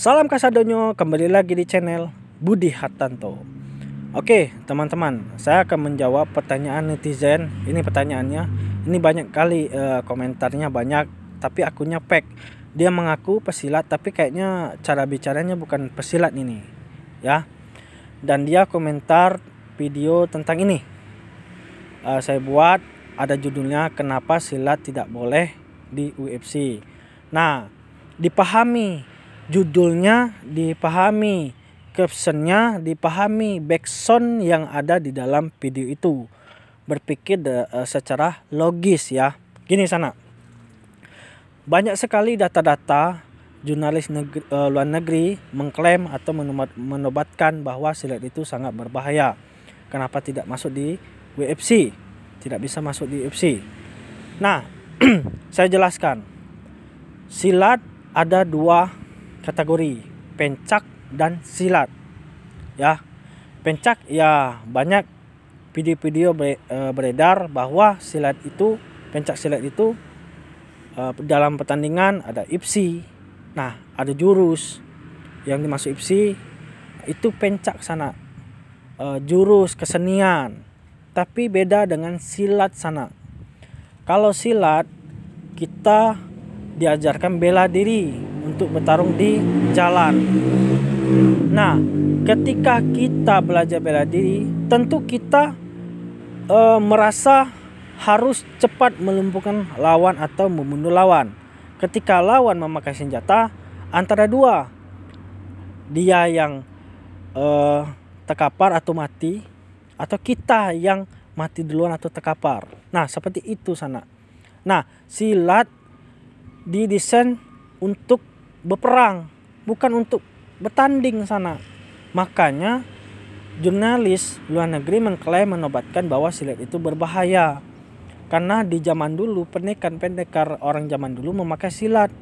Salam Kasadonyo, kembali lagi di channel Budi Hartanto. Oke, teman-teman, saya akan menjawab pertanyaan netizen. Ini pertanyaannya, ini banyak kali e, komentarnya banyak, tapi akunya pek. Dia mengaku pesilat, tapi kayaknya cara bicaranya bukan pesilat ini, ya. Dan dia komentar video tentang ini. E, saya buat ada judulnya kenapa silat tidak boleh di UFC. Nah, dipahami judulnya dipahami, captionnya dipahami, backsound yang ada di dalam video itu. Berpikir e, secara logis ya. Gini sana. Banyak sekali data-data jurnalis negeri, uh, luar negeri mengklaim atau menobat, menobatkan bahwa silat itu sangat berbahaya. Kenapa tidak masuk di WFC? Tidak bisa masuk di UFC. Nah, saya jelaskan. Silat ada dua kategori pencak dan silat. Ya. Pencak ya banyak video-video e, beredar bahwa silat itu pencak silat itu e, dalam pertandingan ada ipsi. Nah, ada jurus yang dimaksud ipsi itu pencak sana. E, jurus kesenian. Tapi beda dengan silat sana. Kalau silat kita diajarkan bela diri untuk bertarung di jalan. Nah, ketika kita belajar bela diri, tentu kita e, merasa harus cepat melumpuhkan lawan atau membunuh lawan. Ketika lawan memakai senjata, antara dua, dia yang e, terkapar atau mati, atau kita yang mati duluan atau terkapar. Nah, seperti itu sana. Nah, silat didesain untuk berperang, bukan untuk bertanding sana. Makanya jurnalis luar negeri mengklaim menobatkan bahwa silet itu berbahaya. Karena di zaman dulu pendekar-pendekar orang zaman dulu memakai silat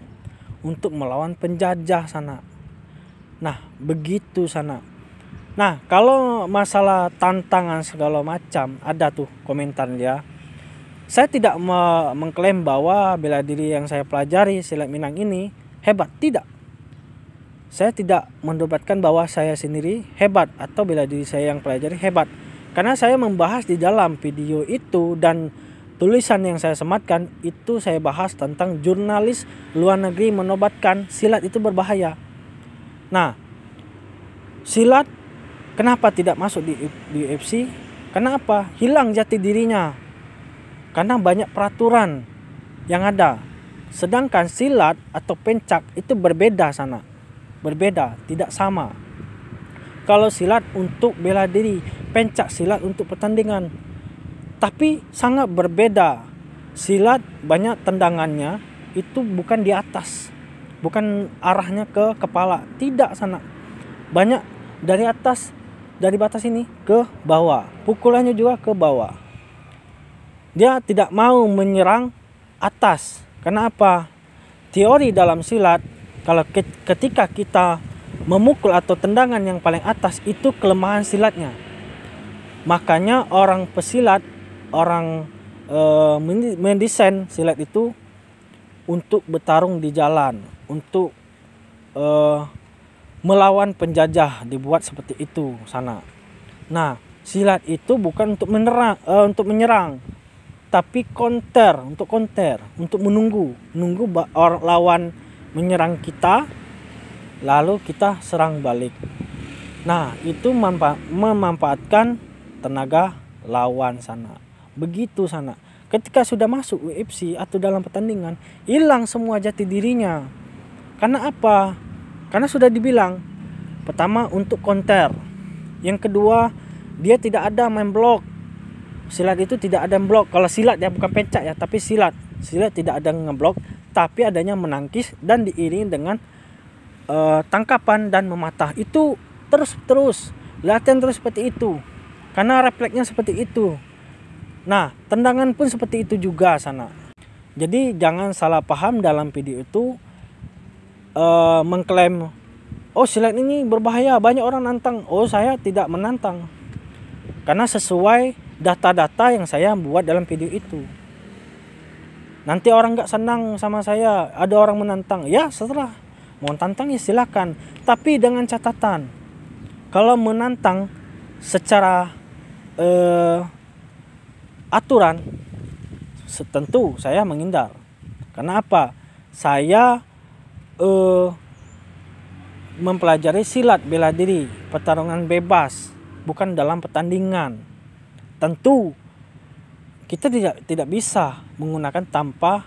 untuk melawan penjajah sana. Nah, begitu sana. Nah, kalau masalah tantangan segala macam, ada tuh komentar dia. Saya tidak mengklaim bahwa bela diri yang saya pelajari silat Minang ini hebat. Tidak. Saya tidak mendobatkan bahwa saya sendiri hebat atau bila diri saya yang pelajari hebat. Karena saya membahas di dalam video itu dan tulisan yang saya sematkan itu saya bahas tentang jurnalis luar negeri menobatkan silat itu berbahaya. Nah, silat kenapa tidak masuk di UFC? Kenapa hilang jati dirinya? Karena banyak peraturan yang ada Sedangkan silat atau pencak itu berbeda sana. Berbeda, tidak sama. Kalau silat untuk bela diri, pencak silat untuk pertandingan. Tapi sangat berbeda. Silat banyak tendangannya itu bukan di atas. Bukan arahnya ke kepala, tidak sana. Banyak dari atas dari batas ini ke bawah. Pukulannya juga ke bawah. Dia tidak mau menyerang atas Kenapa? Teori dalam silat, kalau ketika kita memukul atau tendangan yang paling atas itu kelemahan silatnya. Makanya orang pesilat, orang e, mendesain silat itu untuk bertarung di jalan, untuk e, melawan penjajah dibuat seperti itu sana. Nah, silat itu bukan untuk menerang, e, untuk menyerang, tapi konter untuk konter untuk menunggu menunggu orang lawan menyerang kita lalu kita serang balik nah itu memanfaatkan tenaga lawan sana begitu sana ketika sudah masuk UFC atau dalam pertandingan hilang semua jati dirinya karena apa karena sudah dibilang pertama untuk konter, yang kedua dia tidak ada main block silat itu tidak ada blok kalau silat ya bukan pencak ya tapi silat silat tidak ada ngeblok tapi adanya menangkis dan diiringi dengan uh, tangkapan dan mematah itu terus terus latihan terus seperti itu karena refleksnya seperti itu nah tendangan pun seperti itu juga sana jadi jangan salah paham dalam video itu uh, mengklaim oh silat ini berbahaya banyak orang nantang oh saya tidak menantang karena sesuai data-data yang saya buat dalam video itu nanti orang nggak senang sama saya ada orang menantang ya setelah mau tantang ya silakan tapi dengan catatan kalau menantang secara eh, aturan tentu saya menghindar karena apa saya eh, mempelajari silat bela diri pertarungan bebas bukan dalam pertandingan tentu kita tidak tidak bisa menggunakan tanpa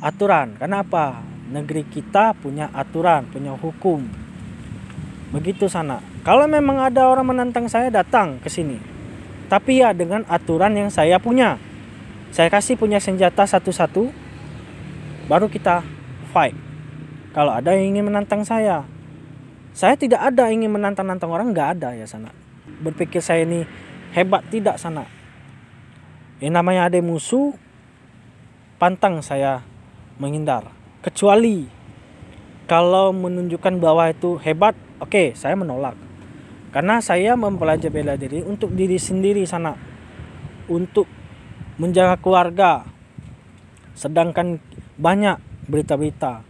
aturan. karena apa Negeri kita punya aturan, punya hukum. Begitu sana. Kalau memang ada orang menantang saya datang ke sini. Tapi ya dengan aturan yang saya punya. Saya kasih punya senjata satu-satu baru kita fight. Kalau ada yang ingin menantang saya. Saya tidak ada ingin menantang-nantang orang, nggak ada ya sana. Berpikir saya ini hebat tidak sana yang namanya ada musuh pantang saya menghindar kecuali kalau menunjukkan bahwa itu hebat oke okay, saya menolak karena saya mempelajari bela diri untuk diri sendiri sana untuk menjaga keluarga sedangkan banyak berita-berita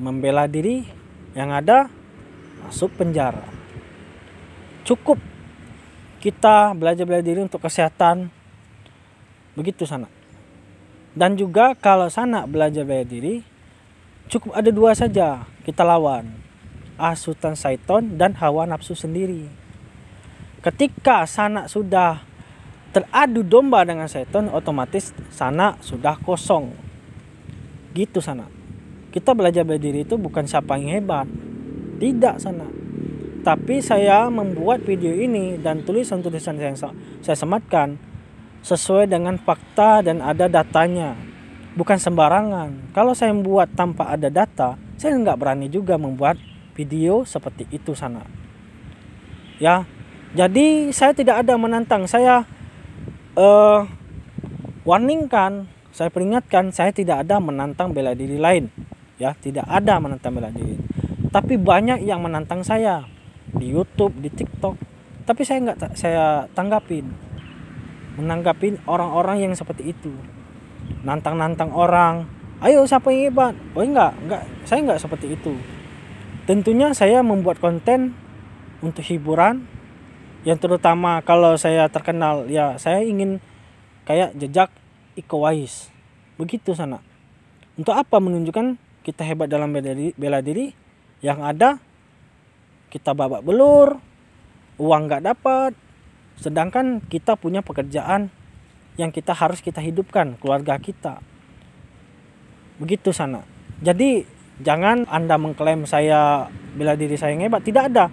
membela diri yang ada masuk penjara cukup kita belajar bela diri untuk kesehatan begitu sana dan juga kalau sana belajar bela diri cukup ada dua saja kita lawan asutan syaiton dan hawa nafsu sendiri ketika sana sudah teradu domba dengan syaiton otomatis sana sudah kosong gitu sana kita belajar bela diri itu bukan siapa yang hebat tidak sana tapi saya membuat video ini dan tulisan-tulisan yang saya sematkan sesuai dengan fakta dan ada datanya bukan sembarangan kalau saya membuat tanpa ada data saya nggak berani juga membuat video seperti itu sana ya jadi saya tidak ada menantang saya uh, warningkan saya peringatkan saya tidak ada menantang bela diri lain ya tidak ada menantang bela diri tapi banyak yang menantang saya di YouTube di TikTok tapi saya nggak saya tanggapin menanggapin orang-orang yang seperti itu nantang-nantang orang ayo siapa yang hebat oh enggak enggak saya enggak seperti itu tentunya saya membuat konten untuk hiburan yang terutama kalau saya terkenal ya saya ingin kayak jejak Iko Wais begitu sana untuk apa menunjukkan kita hebat dalam bela diri, bela diri yang ada kita babak belur uang nggak dapat sedangkan kita punya pekerjaan yang kita harus kita hidupkan keluarga kita begitu sana jadi jangan anda mengklaim saya bela diri saya hebat, tidak ada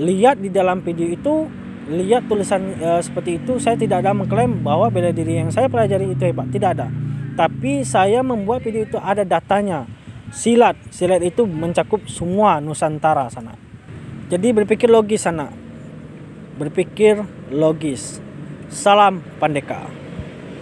lihat di dalam video itu lihat tulisan e, seperti itu saya tidak ada mengklaim bahwa bela diri yang saya pelajari itu hebat tidak ada tapi saya membuat video itu ada datanya silat silat itu mencakup semua nusantara sana jadi berpikir logis sana, Berpikir logis. Salam Pandeka.